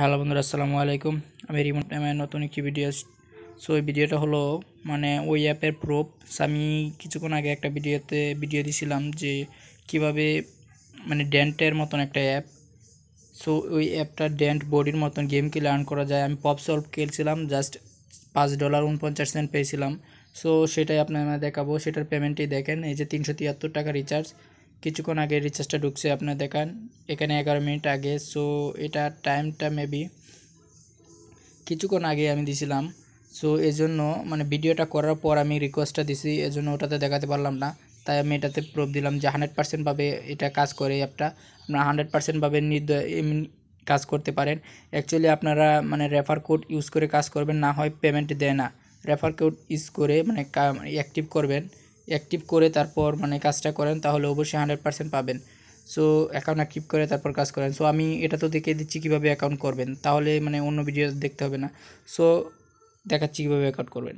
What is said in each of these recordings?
hello বন্ধুরা আসসালামু আলাইকুম আমি রিমোট টাইমে নতুন একটি ভিডিও সো এই ভিডিওটা হলো মানে ওই অ্যাপের প্রুফ আমি কিছুক্ষণ আগে একটা ভিডিওতে ভিডিও দিছিলাম যে কিভাবে মানে ডেন্টের মতন একটা অ্যাপ সো ওই অ্যাপটা ডেন্ট বডির মতন গেম খেলে আর্ন করা যায় আমি পপ সলভ খেলছিলাম জাস্ট পাঁচ ডলার উনপঞ্চাশ সেন্ট পেয়েছিলাম সো সেটাই আপনার দেখাবো সেটার পেমেন্টই দেখেন এই যে তিনশো তিয়াত্তর টাকা রিচার্জ কিছুক্ষণ আগে রিচার্জটা ঢুকছে আপনার দেখান এখানে এগারো মিনিট আগে সো এটা টাইমটা মেবি কিছুক্ষণ আগে আমি দিছিলাম সো এজন্য মানে ভিডিওটা করার পর আমি রিকোয়েস্টটা দিছি এজন্য ওটাতে দেখাতে পারলাম না তাই আমি এটাতে প্রুফ দিলাম যে হান্ড্রেড পার্সেন্টভাবে এটা কাজ করে অ্যাপটা আপনারা হান্ড্রেড পার্সেন্টভাবে নির্দয় কাজ করতে পারেন অ্যাকচুয়ালি আপনারা মানে রেফার কোড ইউজ করে কাজ করবেন না হয় পেমেন্ট দেয় না রেফার কোড ইউজ করে মানে অ্যাক্টিভ মানে করবেন অ্যাক্টিভ করে তারপর মানে কাজটা করেন তাহলে অবশ্যই হান্ড্রেড পার্সেন্ট পাবেন সো অ্যাকাউন্ট অ্যাক্টিভ করে তারপর কাজ করেন সো আমি এটা তো দেখিয়ে দিচ্ছি কীভাবে অ্যাকাউন্ট করবেন তাহলে মানে অন্য ভিডিও দেখতে হবে না সো দেখাচ্ছি কীভাবে অ্যাকাউন্ট করবেন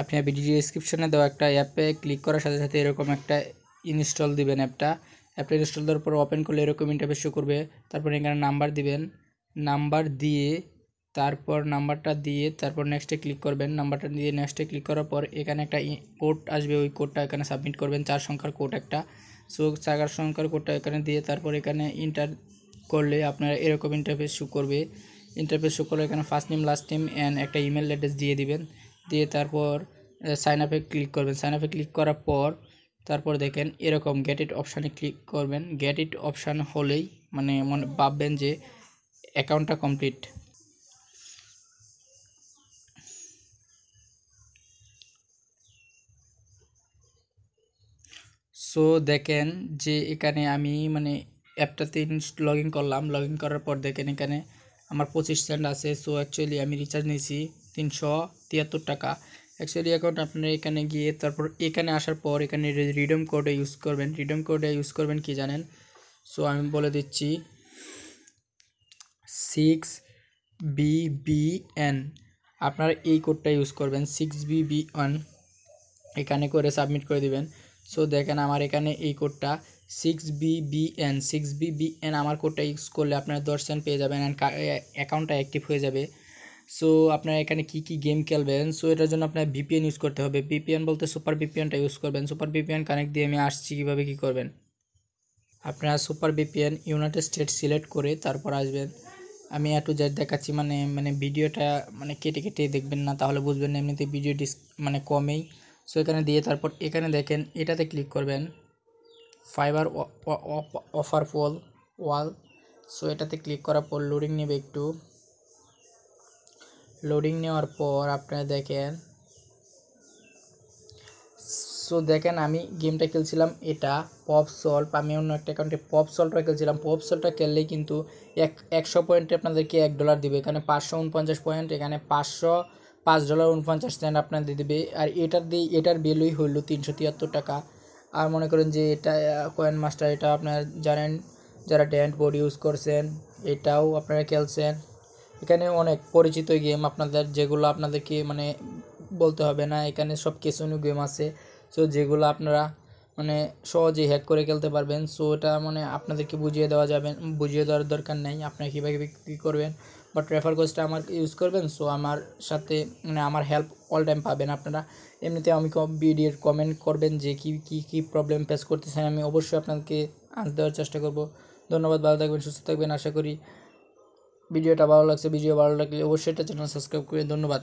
আপনি ভিডিও ডিসক্রিপশনে দেওয়া একটা অ্যাপে ক্লিক করার সাথে সাথে এরকম একটা ইনস্টল দিবেন অ্যাপটা অ্যাপটা ইনস্টল দেওয়ার পর ওপেন করলে এরকম ইন্টারভেস শো করবে তারপর এখানে নাম্বার দিবেন নাম্বার দিয়ে তারপর নাম্বারটা দিয়ে তারপর নেক্সটে ক্লিক করবেন নাম্বারটা দিয়ে নেক্সটে ক্লিক করার পর এখানে একটা কোড আসবে ওই কোডটা এখানে সাবমিট করবেন চার সংখ্যার কোড একটা সো চার সংখ্যার কোডটা এখানে দিয়ে তারপর এখানে ইন্টার করলে আপনারা এরকম ইন্টারফেস শু করবে ইন্টারফেস শু করলে এখানে first name last name and একটা ইমেল অ্যাড্রেস দিয়ে দিবেন দিয়ে তারপর সাইন আপে ক্লিক করবেন সাইন আপে ক্লিক করার পর তারপর দেখেন এরকম গেট ইট অপশানে ক্লিক করবেন গেট ইট অপশান হলেই মানে মনে ভাববেন যে অ্যাকাউন্টটা কমপ্লিট সো দেখেন যে এখানে আমি মানে অ্যাপটাতে লগ ইন করলাম লগ ইন করার পর দেখেন এখানে আমার পঁচিশ সেন্ট আছে সো অ্যাকচুয়ালি আমি রিচার্জ নিয়েছি তিনশো তিয়াত্তর টাকা অ্যাকচুয়ালি এখন আপনার এখানে গিয়ে তারপর এখানে আসার পর এখানে রিডম কোডে ইউজ করবেন রিডম কোডে ইউজ করবেন কি জানেন সো আমি বলে দিচ্ছি সিক্স বিবিএন আপনার এই কোডটা ইউজ করবেন সিক্স বিবিএন এখানে করে সাবমিট করে দিবেন সো দেখেন আমার এখানে এই কোডটা সিক্স বিবিএন সিক্স বিবিএন আমার কোডটা ইউজ করলে আপনারা দশ সেন্ট পেয়ে যাবেন অ্যান্ড অ্যাকাউন্টটা অ্যাক্টিভ হয়ে যাবে সো আপনারা এখানে কি কি গেম খেলবেন সো এটার জন্য আপনার ভিপিএন ইউজ করতে হবে ভিপিএন বলতে সুপার ভিপিএনটা ইউজ করবেন সুপার ভিপিএন কানেক্ট দিয়ে আমি আসছি কীভাবে কী করবেন আপনারা super VPN United State select করে তারপর আসবেন আমি একটু যা দেখাচ্ছি মানে মানে ভিডিওটা মানে কেটে কেটে দেখবেন না তাহলে বুঝবেন এমনিতে ভিডিও ডিস মানে কমেই সো এখানে দিয়ে তারপর এখানে দেখেন এটাতে ক্লিক করবেন fibre offer pole wall so এটাতে ক্লিক করার পর লোডিং নেবে একটু লোডিং নেওয়ার পর আপনারা দেখেন সো দেখেন আমি গেমটা খেলছিলাম এটা পপ সল্ট আমি অন্য একটা অ্যাকাউন্টে পপ সল্টটা খেলছিলাম পপ সল্টটা খেললেই কিন্তু এক একশো পয়েন্টে আপনাদেরকে এক ডলার দিবে এখানে পাঁচশো উনপঞ্চাশ পয়েন্ট এখানে পাঁচশো পাঁচ ডলার উনপঞ্চাশ সেন্ট আপনাদের দেবে আর এটার দিয়ে এটার ভ্যালুই হলো তিনশো তিয়াত্তর টাকা আর মনে করেন যে এটা কয়েন মাস্টার এটা আপনারা জানেন যারা ড্যান্ড বোর্ড ইউজ করছেন এটাও আপনারা খেলছেন এখানে অনেক পরিচিত গেম আপনাদের যেগুলো আপনাদেরকে মানে বলতে হবে না এখানে সব কিছু গেম আছে সো যেগুলো আপনারা মানে সহজেই হ্যাক করে খেলতে পারবেন সো এটা মানে আপনাদেরকে বুঝিয়ে দেওয়া যাবে বুঝিয়ে দেওয়ার দরকার নেই আপনারা কীভাবে কী করবেন বাট রেফার কোর্সটা আমার ইউজ করবেন সো আমার সাথে মানে আমার হেল্প অল টাইম পাবেন আপনারা এমনিতে আমি ভিডিওর কমেন্ট করবেন যে কী কী কী প্রবলেম ফেস করতেছেন আমি অবশ্যই আপনাদেরকে আনসার দেওয়ার চেষ্টা করব ধন্যবাদ ভালো থাকবেন সুস্থ থাকবেন আশা করি ভিডিওটা ভালো লাগছে ভিডিও ভালো লাগলে অবশ্যই এটা চ্যানেল সাবস্ক্রাইব করে ধন্যবাদ